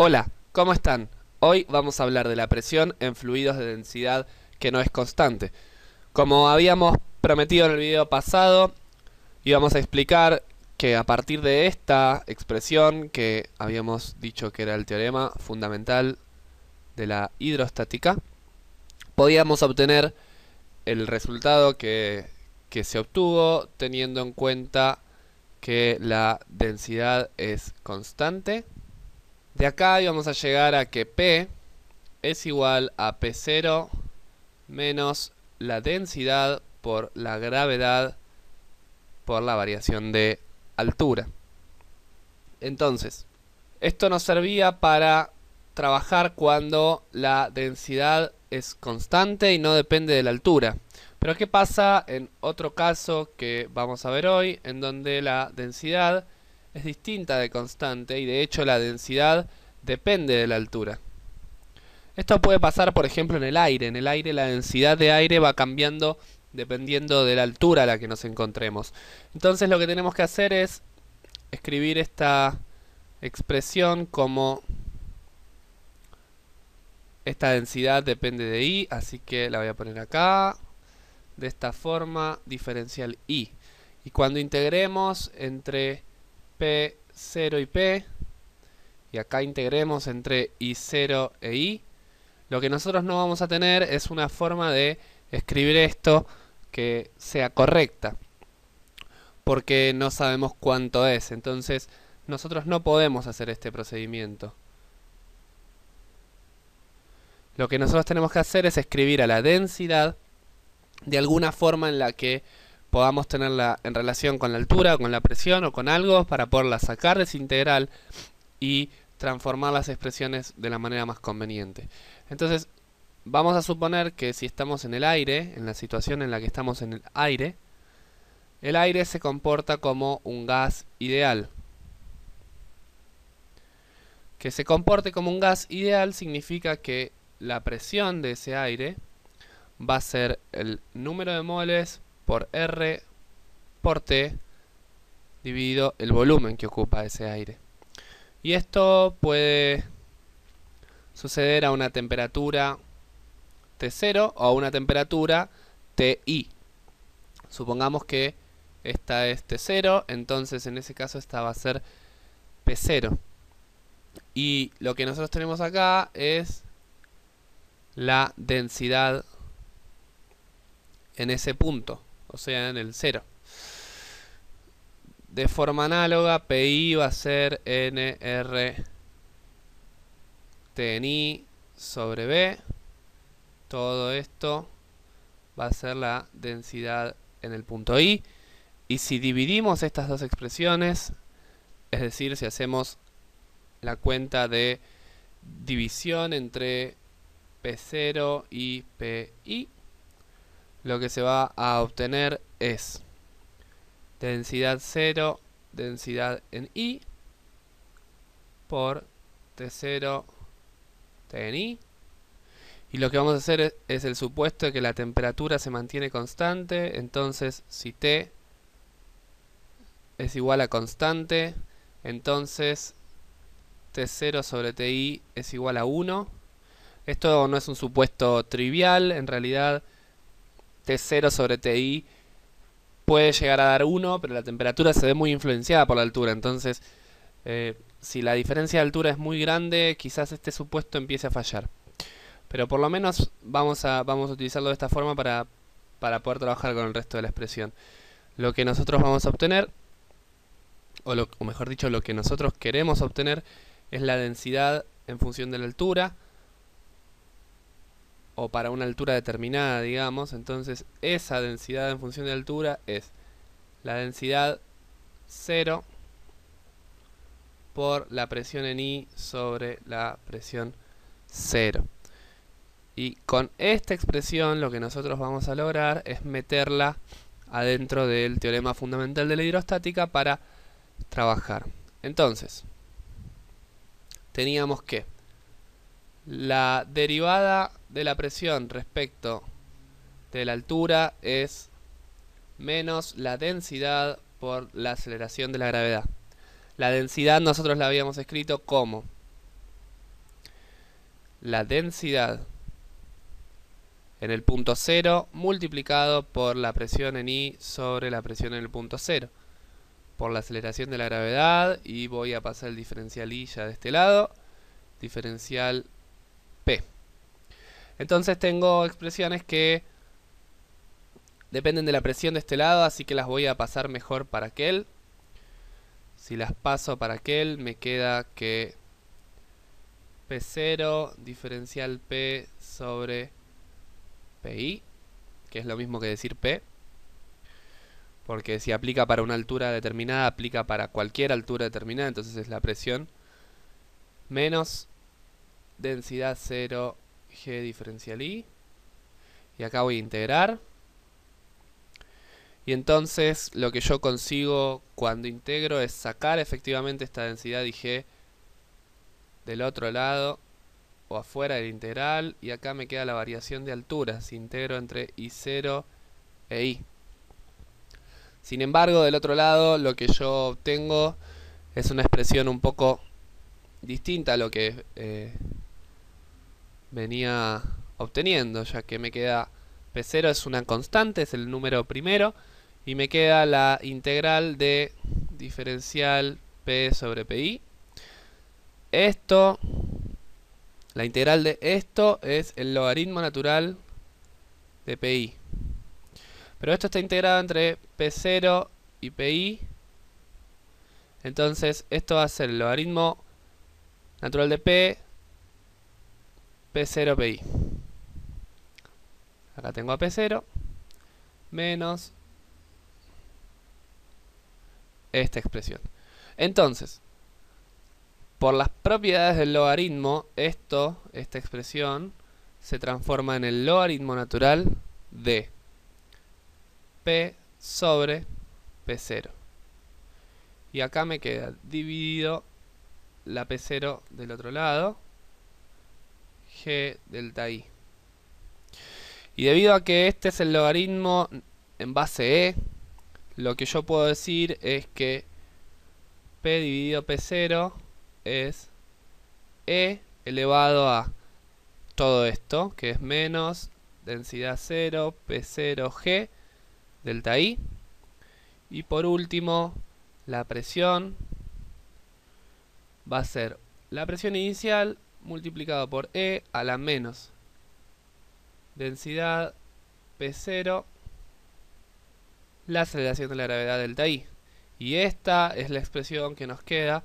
Hola, ¿cómo están? Hoy vamos a hablar de la presión en fluidos de densidad que no es constante. Como habíamos prometido en el video pasado, íbamos a explicar que a partir de esta expresión que habíamos dicho que era el teorema fundamental de la hidrostática, podíamos obtener el resultado que, que se obtuvo teniendo en cuenta que la densidad es constante de acá íbamos a llegar a que P es igual a P0 menos la densidad por la gravedad por la variación de altura. Entonces, esto nos servía para trabajar cuando la densidad es constante y no depende de la altura. Pero ¿qué pasa en otro caso que vamos a ver hoy, en donde la densidad es distinta de constante y de hecho la densidad depende de la altura. Esto puede pasar por ejemplo en el aire, en el aire la densidad de aire va cambiando dependiendo de la altura a la que nos encontremos. Entonces lo que tenemos que hacer es escribir esta expresión como esta densidad depende de I, así que la voy a poner acá. De esta forma, diferencial I. Y cuando integremos entre P0 y P. Y acá integremos entre I0 e I. Lo que nosotros no vamos a tener es una forma de escribir esto que sea correcta. Porque no sabemos cuánto es. Entonces nosotros no podemos hacer este procedimiento. Lo que nosotros tenemos que hacer es escribir a la densidad de alguna forma en la que podamos tenerla en relación con la altura, con la presión o con algo para poderla sacar de esa integral y transformar las expresiones de la manera más conveniente. Entonces, vamos a suponer que si estamos en el aire, en la situación en la que estamos en el aire, el aire se comporta como un gas ideal. Que se comporte como un gas ideal significa que la presión de ese aire va a ser el número de moles por R por T dividido el volumen que ocupa ese aire. Y esto puede suceder a una temperatura T0 o a una temperatura TI. Supongamos que esta es T0, entonces en ese caso esta va a ser P0. Y lo que nosotros tenemos acá es la densidad en ese punto o sea en el 0. De forma análoga, PI va a ser NR TNI sobre B. Todo esto va a ser la densidad en el punto I. Y si dividimos estas dos expresiones, es decir, si hacemos la cuenta de división entre P0 y PI, lo que se va a obtener es densidad 0, densidad en I por T0 T en I. Y lo que vamos a hacer es, el supuesto de que la temperatura se mantiene constante, entonces si T es igual a constante, entonces T0 sobre TI es igual a 1. Esto no es un supuesto trivial, en realidad T0 este sobre TI puede llegar a dar 1, pero la temperatura se ve muy influenciada por la altura. Entonces, eh, si la diferencia de altura es muy grande, quizás este supuesto empiece a fallar. Pero por lo menos vamos a, vamos a utilizarlo de esta forma para, poder trabajar con el resto de la expresión. Lo que nosotros vamos a obtener, o mejor dicho, lo que nosotros queremos obtener, es la densidad en función de la altura o para una altura determinada, digamos. Entonces esa densidad en función de altura es la densidad 0 por la presión en I sobre la presión 0. Y con esta expresión lo que nosotros vamos a lograr es meterla adentro del teorema fundamental de la hidrostática para trabajar. Entonces, teníamos que la derivada de la presión respecto de la altura es menos la densidad por la aceleración de la gravedad. La densidad nosotros la habíamos escrito como la densidad en el punto cero multiplicado por la presión en I sobre la presión en el punto cero por la aceleración de la gravedad y voy a pasar el diferencial I ya de este lado diferencial P entonces tengo expresiones que dependen de la presión de este lado, así que las voy a pasar mejor para aquel. Si las paso para aquel, me queda que P0 diferencial P sobre PI, que es lo mismo que decir P. Porque si aplica para una altura determinada, aplica para cualquier altura determinada, entonces es la presión. Menos densidad 0 g diferencial i. Y acá voy a integrar. Y entonces lo que yo consigo cuando integro es sacar efectivamente esta densidad g del otro lado o afuera del integral. Y acá me queda la variación de altura si integro entre I0 e I. Sin embargo, del otro lado lo que yo obtengo es una expresión un poco distinta a lo que eh, venía obteniendo, ya que me queda P0 es una constante, es el número primero, y me queda la integral de diferencial P sobre PI. Esto, la integral de esto es el logaritmo natural de PI. Pero esto está integrado entre P0 y PI. Entonces esto va a ser el logaritmo natural de P P0 PI. Acá tengo a P0 menos esta expresión. Entonces, por las propiedades del logaritmo, esto, esta expresión, se transforma en el logaritmo natural de P sobre P0. Y acá me queda dividido la P0 del otro lado g delta i. Y debido a que este es el logaritmo en base e, lo que yo puedo decir es que p dividido p0 es e elevado a todo esto, que es menos densidad 0, p0g, delta i. Y por último, la presión va a ser la presión inicial multiplicado por E a la menos densidad P0 la aceleración de la gravedad delta I. Y esta es la expresión que nos queda.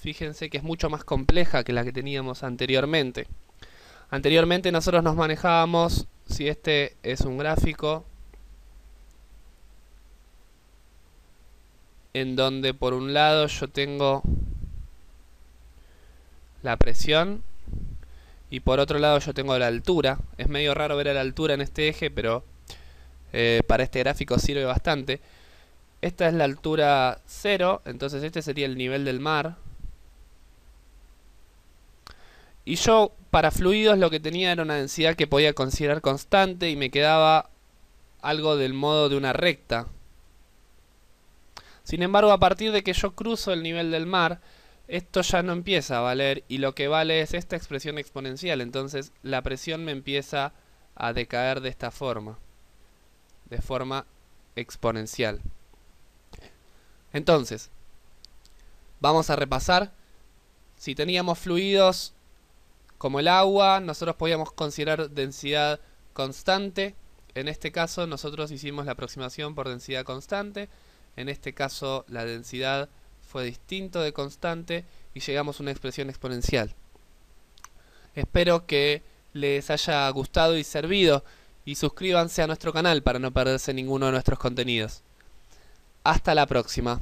Fíjense que es mucho más compleja que la que teníamos anteriormente. Anteriormente nosotros nos manejábamos, si este es un gráfico, en donde por un lado yo tengo la presión y por otro lado yo tengo la altura. Es medio raro ver la altura en este eje, pero eh, para este gráfico sirve bastante. Esta es la altura 0, entonces este sería el nivel del mar. Y yo para fluidos lo que tenía era una densidad que podía considerar constante y me quedaba algo del modo de una recta. Sin embargo, a partir de que yo cruzo el nivel del mar, esto ya no empieza a valer y lo que vale es esta expresión exponencial. Entonces la presión me empieza a decaer de esta forma, de forma exponencial. Entonces, vamos a repasar. Si teníamos fluidos como el agua, nosotros podíamos considerar densidad constante. En este caso nosotros hicimos la aproximación por densidad constante. En este caso la densidad distinto de constante y llegamos a una expresión exponencial. Espero que les haya gustado y servido y suscríbanse a nuestro canal para no perderse ninguno de nuestros contenidos. Hasta la próxima.